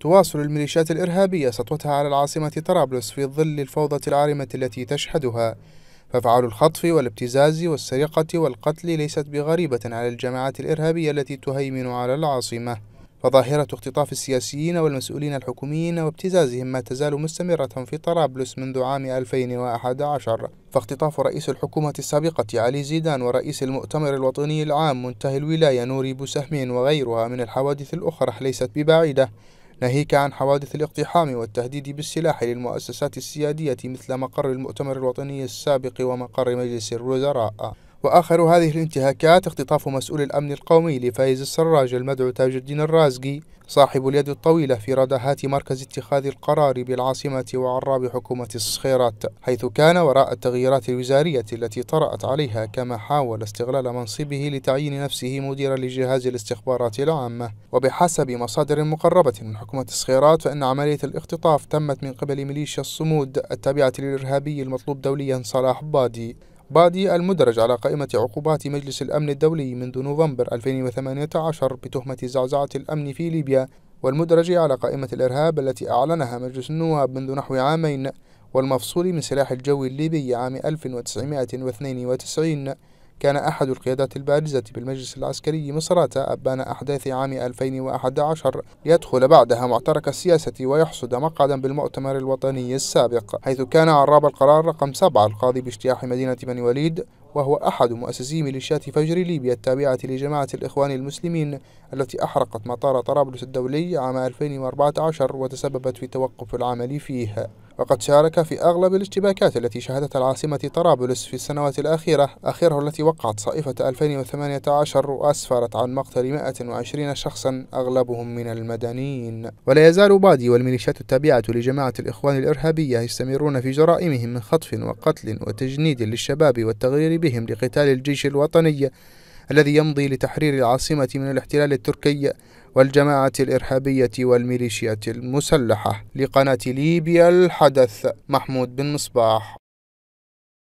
تواصل الميليشيات الإرهابية سطوتها على العاصمة طرابلس في ظل الفوضى العارمة التي تشهدها فأفعال الخطف والابتزاز والسرقة والقتل ليست بغريبة على الجماعات الإرهابية التي تهيمن على العاصمة فظاهرة اختطاف السياسيين والمسؤولين الحكوميين وابتزازهم ما تزال مستمرة في طرابلس منذ عام 2011 فاختطاف رئيس الحكومة السابقة علي زيدان ورئيس المؤتمر الوطني العام منتهي الولاية نوري بوسهمين وغيرها من الحوادث الأخرى ليست ببعيدة ناهيك عن حوادث الاقتحام والتهديد بالسلاح للمؤسسات السيادية مثل مقر المؤتمر الوطني السابق ومقر مجلس الوزراء وآخر هذه الانتهاكات اختطاف مسؤول الأمن القومي لفايز السراج المدعو تاج الدين الرازقي صاحب اليد الطويلة في رداهات مركز اتخاذ القرار بالعاصمة وعراب حكومة الصخيرات حيث كان وراء التغييرات الوزارية التي طرأت عليها كما حاول استغلال منصبه لتعيين نفسه مديرا لجهاز الاستخبارات العامة وبحسب مصادر مقربة من حكومة الصخيرات فإن عملية الاختطاف تمت من قبل ميليشيا الصمود التابعة للإرهابي المطلوب دوليا صلاح بادي بادي المدرج على قائمة عقوبات مجلس الأمن الدولي منذ نوفمبر 2018 بتهمة زعزعة الأمن في ليبيا والمدرج على قائمة الإرهاب التي أعلنها مجلس النواب منذ نحو عامين والمفصول من سلاح الجو الليبي عام 1992 كان أحد القيادات البارزة بالمجلس العسكري مصراتة أبان أحداث عام 2011 ليدخل بعدها معترك السياسة ويحصد مقعدا بالمؤتمر الوطني السابق حيث كان عراب القرار رقم 7 القاضي باجتياح مدينة بني وليد وهو أحد مؤسسي ميليشيات فجر ليبيا التابعة لجماعة الإخوان المسلمين التي أحرقت مطار طرابلس الدولي عام 2014 وتسببت في توقف العمل فيه وقد شارك في أغلب الاشتباكات التي شهدتها العاصمة طرابلس في السنوات الأخيرة آخره التي وقعت صائفة 2018 وأسفرت عن مقتل 120 شخصا أغلبهم من المدنيين ولا يزال بادي والميليشيات التابعة لجماعة الإخوان الإرهابية يستمرون في جرائمهم من خطف وقتل وتجنيد للشباب والتغرير بهم لقتال الجيش الوطني الذي يمضي لتحرير العاصمة من الاحتلال التركي والجماعة الإرهابية والميليشيات المسلحة لقناة ليبيا الحدث محمود بن مصباح